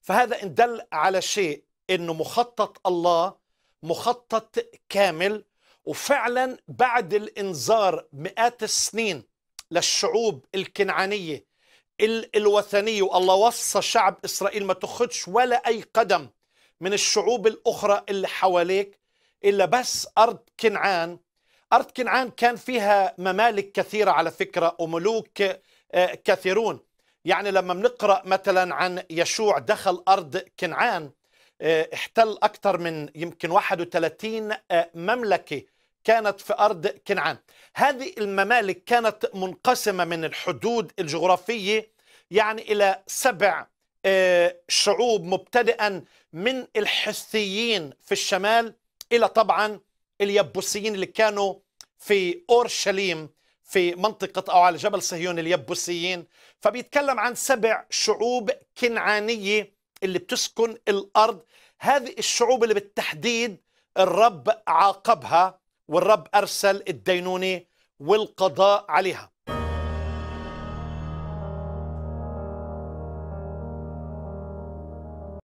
فهذا إن دل على شيء إنه مخطط الله مخطط كامل وفعلا بعد الإنذار مئات السنين للشعوب الكنعانية الوثنية والله وصى شعب إسرائيل ما تخدش ولا أي قدم من الشعوب الأخرى اللي حواليك إلا بس أرض كنعان أرض كنعان كان فيها ممالك كثيرة على فكرة وملوك آه، كثيرون يعني لما بنقرا مثلا عن يشوع دخل ارض كنعان آه، احتل اكثر من يمكن 31 آه، مملكه كانت في ارض كنعان هذه الممالك كانت منقسمه من الحدود الجغرافيه يعني الى سبع آه، شعوب مبتدئا من الحثيين في الشمال الى طبعا اليبوسيين اللي كانوا في اورشليم في منطقة أو على جبل صهيون اليبوسيين فبيتكلم عن سبع شعوب كنعانية اللي بتسكن الأرض هذه الشعوب اللي بالتحديد الرب عاقبها والرب أرسل الدينونة والقضاء عليها